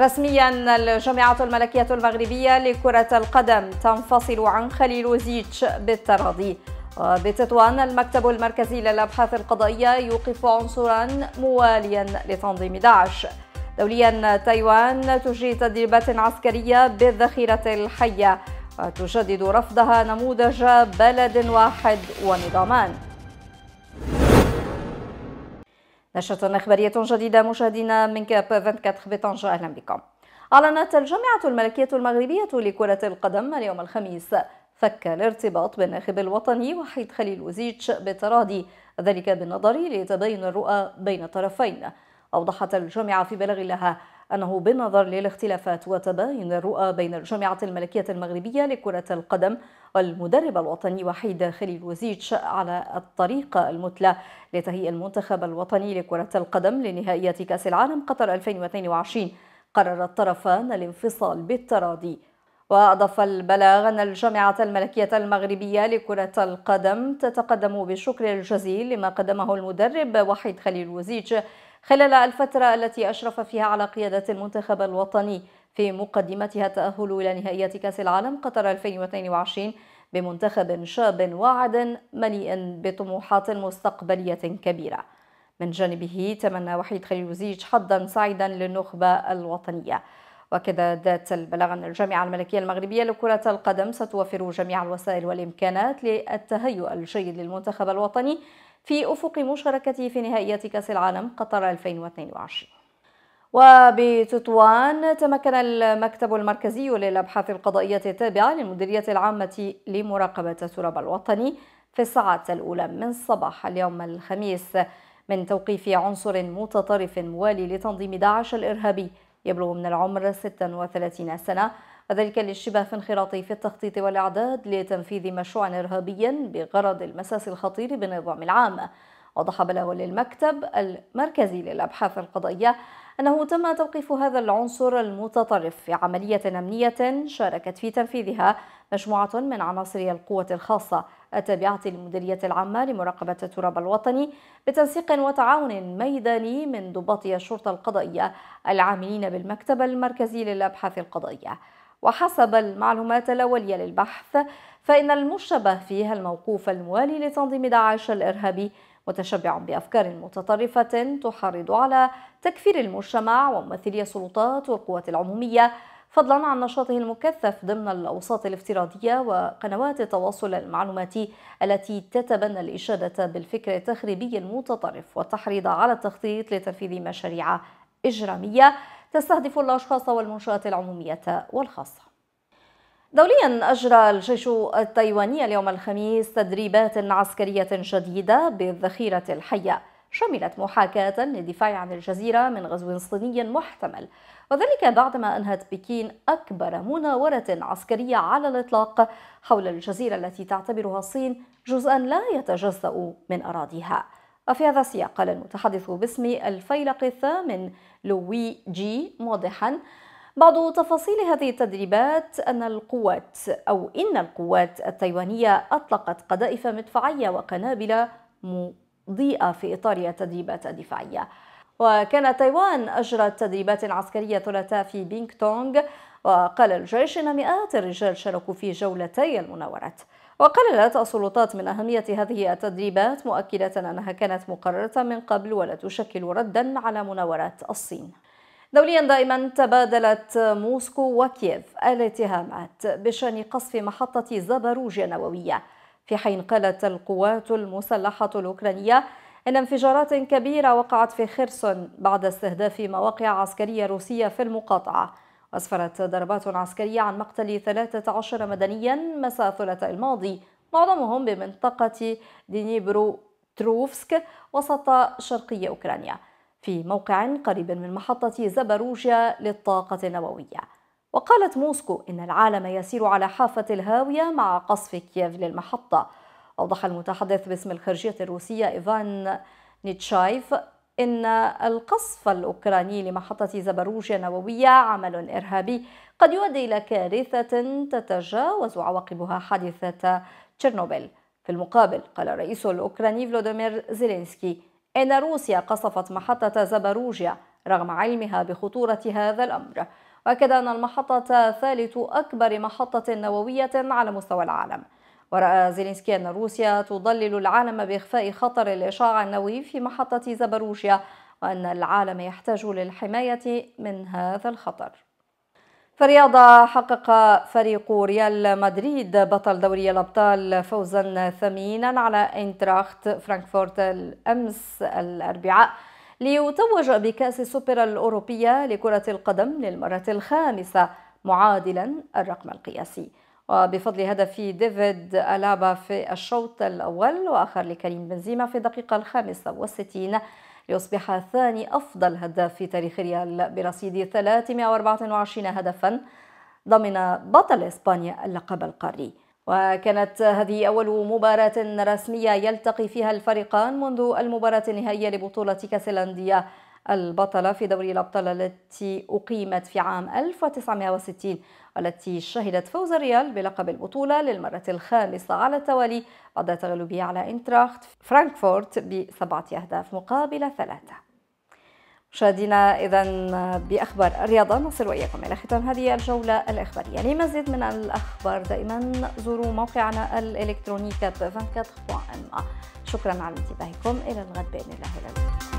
رسميا الجامعة الملكية المغربية لكرة القدم تنفصل عن خليل زيتش بالتراضي بتطوان المكتب المركزي للأبحاث القضائية يوقف عنصرا مواليا لتنظيم داعش دوليا تايوان تجري تدريبات عسكرية بالذخيرة الحية وتجدد رفضها نموذج بلد واحد ونظامان نشرة إخبارية جديدة مشاهدينا من كاب 24 بطنجة أهلا بكم أعلنت الجامعة الملكية المغربية لكرة القدم اليوم الخميس فك الارتباط بالناخب الوطني وحيد خليل وزيتش بالتراضي ذلك بالنظر لتباين الرؤى بين الطرفين أوضحت الجامعة في بلاغ لها أنه بالنظر للاختلافات وتباين الرؤى بين الجامعة الملكية المغربية لكرة القدم والمدرب الوطني وحيد خليل وزيتش على الطريقة المثلى لتهيئ المنتخب الوطني لكرة القدم لنهائيات كأس العالم قطر 2022 قرر الطرفان الانفصال بالتراضي وأضاف البلاغ أن الجامعة الملكية المغربية لكرة القدم تتقدم بالشكر الجزيل لما قدمه المدرب وحيد خليل وزيتش خلال الفترة التي أشرف فيها على قيادة المنتخب الوطني في مقدمتها التأهل إلى نهائيات كأس العالم قطر 2022 بمنتخب شاب واعد مليء بطموحات مستقبلية كبيرة من جانبه تمنى وحيد خليل وزيج حظا سعيدا للنخبة الوطنية وكذا ذات البلاغ أن الجامعة الملكية المغربية لكرة القدم ستوفر جميع الوسائل والإمكانات للتهيؤ الجيد للمنتخب الوطني في أفق مشاركته في نهائيات كأس العالم قطر 2022 وبتطوان تمكن المكتب المركزي للأبحاث القضائية التابعة للمديرية العامة لمراقبة التراب الوطني في الساعات الأولى من صباح اليوم الخميس من توقيف عنصر متطرف موالي لتنظيم داعش الإرهابي يبلغ من العمر 36 سنة وذلك للشبه في انخراطه في التخطيط والإعداد لتنفيذ مشروع إرهابي بغرض المساس الخطير بالنظام العام وضح بلاغ المكتب المركزي للأبحاث القضائية أنه تم توقيف هذا العنصر المتطرف في عملية أمنية شاركت في تنفيذها مجموعة من عناصر القوة الخاصة التابعة للمديرية العامة لمراقبة التراب الوطني بتنسيق وتعاون ميداني من ضباط الشرطة القضائية العاملين بالمكتب المركزي للأبحاث القضائية وحسب المعلومات الأولية للبحث فإن المشبه فيها الموقوف الموالي لتنظيم داعش الإرهابي متشبع بأفكار متطرفة تحرض على تكفير المجتمع وممثلي السلطات والقوات العمومية فضلا عن نشاطه المكثف ضمن الأوساط الافتراضية وقنوات التواصل المعلوماتي التي تتبنى الإشادة بالفكر التخريبي المتطرف والتحريض على التخطيط لتنفيذ مشاريع إجرامية تستهدف الأشخاص والمنشآت العمومية والخاصة دوليا أجرى الجيش التايواني اليوم الخميس تدريبات عسكرية جديدة بالذخيرة الحية شملت محاكاة للدفاع عن الجزيرة من غزو صيني محتمل وذلك بعدما أنهت بكين أكبر مناورة عسكرية على الإطلاق حول الجزيرة التي تعتبرها الصين جزءا لا يتجزأ من أراضيها وفي هذا السياق قال المتحدث باسم الفيلق الثامن لوي جي موضحا بعض تفاصيل هذه التدريبات أن القوات أو إن القوات التايوانية أطلقت قذائف مدفعية وقنابل مضيئة في إطار التدريبات الدفاعية وكان تايوان أجرت تدريبات عسكرية ثلاثاء في بينغ تونغ وقال الجيش إن مئات الرجال شاركوا في جولتي المناورات وقللت السلطات من أهمية هذه التدريبات مؤكدة أنها كانت مقررة من قبل ولا تشكل ردا على مناورات الصين دوليا دائما تبادلت موسكو وكييف الاتهامات بشان قصف محطة زاباروجيا النووية في حين قالت القوات المسلحة الأوكرانية إن انفجارات كبيرة وقعت في خيرسون بعد استهداف مواقع عسكرية روسية في المقاطعة أسفرت ضربات عسكرية عن مقتل 13 مدنيا مساء الثلاثاء الماضي معظمهم بمنطقة دينيبرو تروفسك وسط شرقي أوكرانيا في موقع قريب من محطة زبروجيا للطاقة النووية وقالت موسكو إن العالم يسير على حافة الهاوية مع قصف كييف للمحطة أوضح المتحدث باسم الخارجية الروسية إيفان نيتشايف إن القصف الأوكراني لمحطة زبروجيا النووية عمل إرهابي قد يؤدي إلى كارثة تتجاوز عواقبها حادثة تشيرنوبيل في المقابل قال الرئيس الأوكراني فلوديمير زيلينسكي إن روسيا قصفت محطة زبروجيا رغم علمها بخطورة هذا الأمر وأكد أن المحطة ثالث أكبر محطة نووية على مستوى العالم ورأى زيلينسكي أن روسيا تضلل العالم بإخفاء خطر الإشعاع النووي في محطة زبروشيا وأن العالم يحتاج للحماية من هذا الخطر فرياضة حقق فريق ريال مدريد بطل دوري الأبطال فوزا ثمينا على انتراخت فرانكفورت الأمس الأربعاء ليتوج بكأس السوبر الأوروبية لكرة القدم للمرة الخامسة معادلا الرقم القياسي وبفضل هدف ديفيد ألابا في الشوط الأول وآخر لكريم بنزيما في الدقيقة الخامسة والستين ليصبح ثاني أفضل هداف في تاريخ ريال برصيد 324 هدفا ضمن بطل إسبانيا اللقب القاري وكانت هذه أول مباراة رسمية يلتقي فيها الفريقان منذ المباراة النهائية لبطولة كأس الأندية البطلة في دوري الأبطال التي أقيمت في عام 1960 والتي شهدت فوز الريال بلقب البطولة للمرة الخامسة على التوالي بعد تغلبه على انتراخت فرانكفورت بسبعة أهداف مقابل ثلاثة مشاهدينا إذا بأخبار الرياضة نصل وإياكم إلى ختام هذه الجولة الإخبارية لمزيد من الأخبار دائما زوروا موقعنا الإلكتروني كاب 24 شكرا على انتباهكم إلى الغد بإذن الله